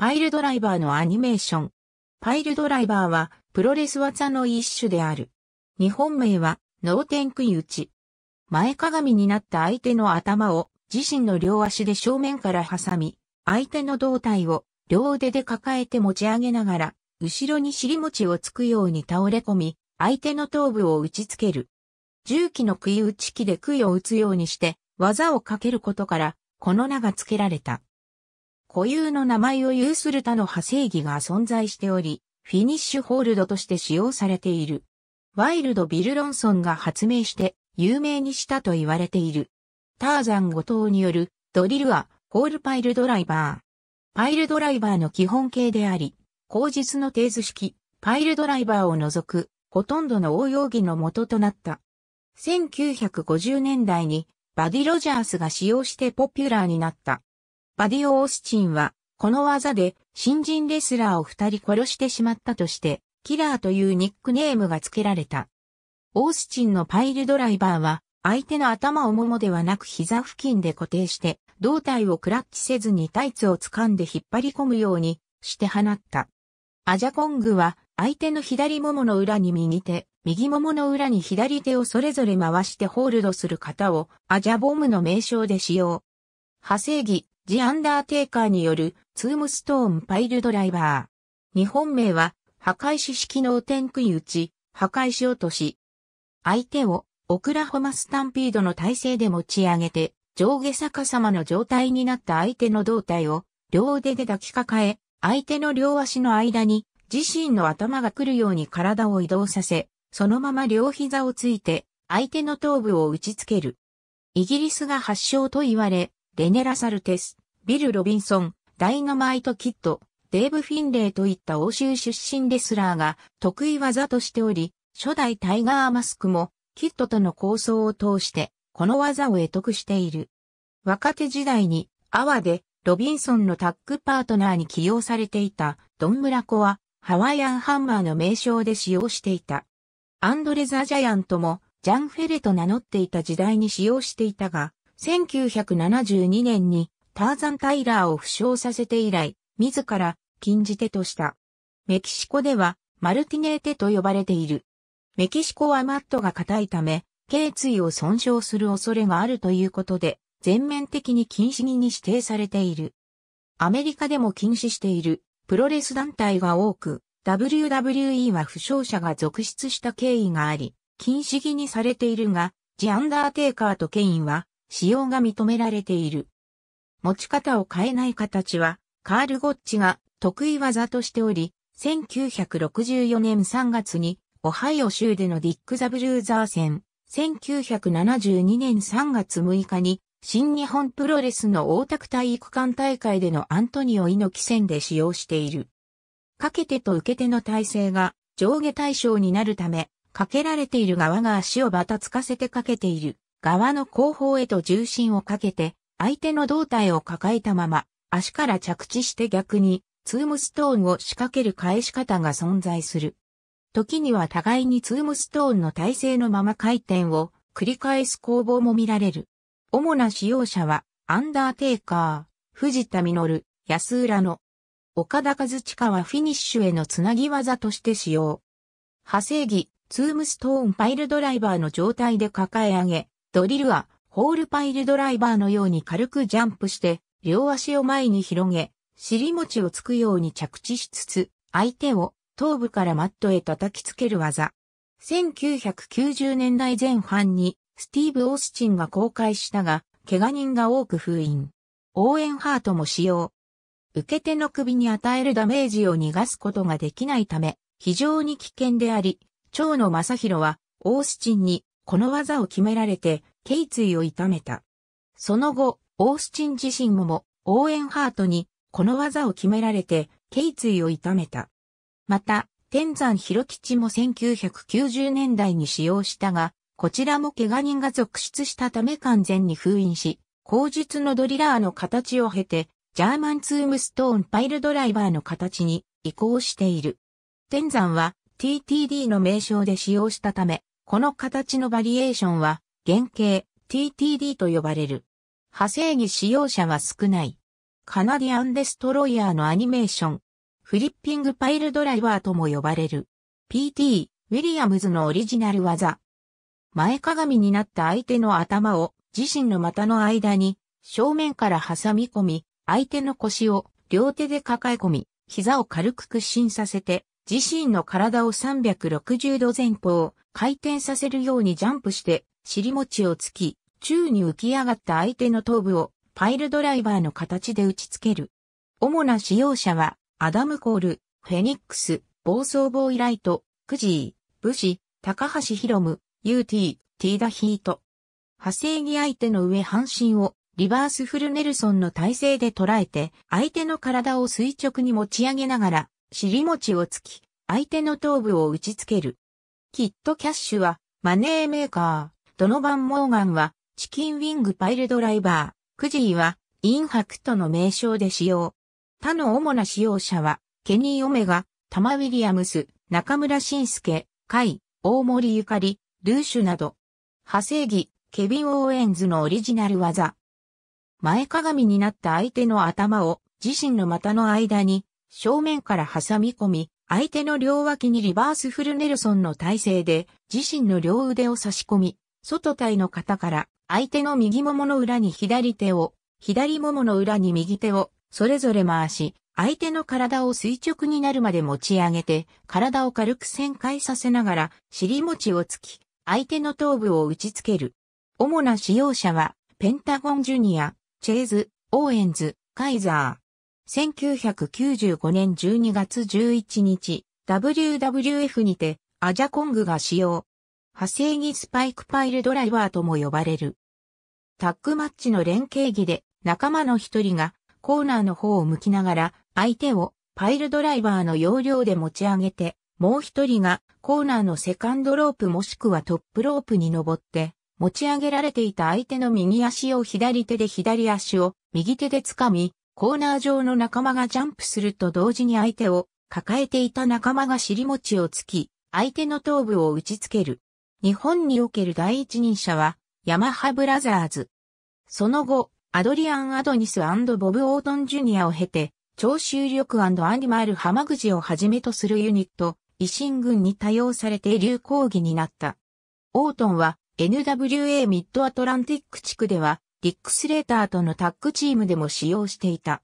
パイルドライバーのアニメーション。パイルドライバーはプロレス技の一種である。日本名は脳天食い打ち。前かがみになった相手の頭を自身の両足で正面から挟み、相手の胴体を両腕で抱えて持ち上げながら、後ろに尻餅をつくように倒れ込み、相手の頭部を打ちつける。重機の食い打ち機で杭を打つようにして、技をかけることから、この名が付けられた。固有の名前を有する他の派生義が存在しており、フィニッシュホールドとして使用されている。ワイルド・ビル・ロンソンが発明して有名にしたと言われている。ターザン後藤によるドリルはホールパイルドライバー。パイルドライバーの基本形であり、口実の定図式、パイルドライバーを除く、ほとんどの応用儀の元となった。1950年代にバディ・ロジャースが使用してポピュラーになった。バディオ・オースチンは、この技で新人レスラーを二人殺してしまったとして、キラーというニックネームが付けられた。オースチンのパイルドライバーは、相手の頭をももではなく膝付近で固定して、胴体をクラッチせずにタイツを掴んで引っ張り込むようにして放った。アジャコングは、相手の左ももの裏に右手、右ももの裏に左手をそれぞれ回してホールドする型をアジャボムの名称で使用。派生技、ジ・アンダーテイカーによるツームストーンパイルドライバー。日本名は、破壊し式の天空打ち、破壊し落とし。相手をオクラホマスタンピードの体勢で持ち上げて、上下逆さまの状態になった相手の胴体を両腕で抱きかかえ、相手の両足の間に自身の頭が来るように体を移動させ、そのまま両膝をついて相手の頭部を打ちつける。イギリスが発祥と言われ、レネラサルテスビル・ロビンソン、ダイナマイト・キッド、デーブ・フィンレイといった欧州出身レスラーが得意技としており、初代タイガー・マスクもキッドとの構想を通してこの技を得得している。若手時代にアワでロビンソンのタッグパートナーに起用されていたドン・ムラコはハワイアンハンマーの名称で使用していた。アンドレザ・ジャイアントもジャン・フェレと名乗っていた時代に使用していたが、1972年にターザン・タイラーを負傷させて以来、自ら禁じ手とした。メキシコではマルティネーテと呼ばれている。メキシコはマットが硬いため、頸椎を損傷する恐れがあるということで、全面的に禁止に指定されている。アメリカでも禁止しているプロレス団体が多く、WWE は負傷者が続出した経緯があり、禁止義にされているが、ジ・アンダーテイカーとケインは使用が認められている。持ち方を変えない形は、カール・ゴッチが得意技としており、1964年3月に、オハイオ州でのディック・ザ・ブルーザー戦、1972年3月6日に、新日本プロレスの大田区体育館大会でのアントニオ猪木戦で使用している。かけてと受け手の体勢が上下対象になるため、かけられている側が足をバタつかせてかけている側の後方へと重心をかけて、相手の胴体を抱えたまま、足から着地して逆に、ツームストーンを仕掛ける返し方が存在する。時には互いにツームストーンの体勢のまま回転を繰り返す攻防も見られる。主な使用者は、アンダーテイカー、藤田実、安浦の、岡田和親はフィニッシュへのつなぎ技として使用。派生技、ツームストーンパイルドライバーの状態で抱え上げ、ドリルはホールパイルドライバーのように軽くジャンプして、両足を前に広げ、尻餅をつくように着地しつつ、相手を頭部からマットへ叩きつける技。1990年代前半にスティーブ・オースチンが公開したが、怪我人が多く封印。応援ハートも使用。受け手の首に与えるダメージを逃がすことができないため、非常に危険であり、蝶野正宏は、オースチンに、この技を決められて、頸椎を痛めた。その後、オースチン自身もも、オーエンハートに、この技を決められて、頸椎を痛めた。また、天山広吉も1990年代に使用したが、こちらも怪我人が続出したため完全に封印し、後述のドリラーの形を経て、ジャーマンツームストーンパイルドライバーの形に移行している。天山は TTD の名称で使用したため、この形のバリエーションは原型 TTD と呼ばれる。派生技使用者は少ない。カナディアンデストロイヤーのアニメーション。フリッピングパイルドライバーとも呼ばれる。PT、ウィリアムズのオリジナル技。前かがみになった相手の頭を自身の股の間に正面から挟み込み、相手の腰を両手で抱え込み、膝を軽く屈伸させて、自身の体を360度前方、回転させるようにジャンプして尻餅をつき、宙に浮き上がった相手の頭部をパイルドライバーの形で打ち付ける。主な使用者は、アダム・コール、フェニックス、暴走ボーイライト、クジー、武士、高橋ロム、UT、ティーダ・ヒート。派生に相手の上半身をリバースフルネルソンの体勢で捉えて、相手の体を垂直に持ち上げながら、尻餅をつき、相手の頭部を打ち付ける。キット・キャッシュは、マネーメーカー。ドノバン・モーガンは、チキンウィングパイルドライバー、クジーは、インハクトの名称で使用。他の主な使用者は、ケニー・オメガ、タマ・ウィリアムス、中村晋介、カイ、大森ゆかり、ルーシュなど。派生技、ケビン・オーエンズのオリジナル技。前かがみになった相手の頭を自身の股の間に正面から挟み込み、相手の両脇にリバースフルネルソンの体勢で自身の両腕を差し込み、外体の肩から、相手の右ももの裏に左手を、左ももの裏に右手を、それぞれ回し、相手の体を垂直になるまで持ち上げて、体を軽く旋回させながら、尻餅をつき、相手の頭部を打ちつける。主な使用者は、ペンタゴンジュニア、チェーズ、オーエンズ、カイザー。1995年12月11日、WWF にて、アジャコングが使用。派生にスパイクパイルドライバーとも呼ばれる。タッグマッチの連携技で仲間の一人がコーナーの方を向きながら相手をパイルドライバーの要領で持ち上げて、もう一人がコーナーのセカンドロープもしくはトップロープに登って持ち上げられていた相手の右足を左手で左足を右手で掴み、コーナー上の仲間がジャンプすると同時に相手を抱えていた仲間が尻餅をつき、相手の頭部を打ちつける。日本における第一人者は、ヤマハブラザーズ。その後、アドリアン・アドニスボブ・オートン・ジュニアを経て、超収力アニマル・浜口をはじめとするユニット、維新軍に多用されて流行儀になった。オートンは NWA ミッドアトランティック地区では、リックスレーターとのタッグチームでも使用していた。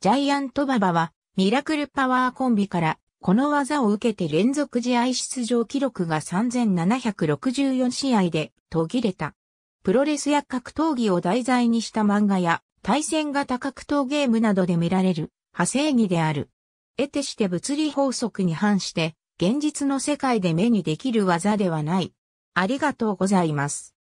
ジャイアント・ババは、ミラクルパワーコンビからこの技を受けて連続試合出場記録が3764試合で途切れた。プロレスや格闘技を題材にした漫画や対戦型格闘ゲームなどで見られる派生技である。得てして物理法則に反して現実の世界で目にできる技ではない。ありがとうございます。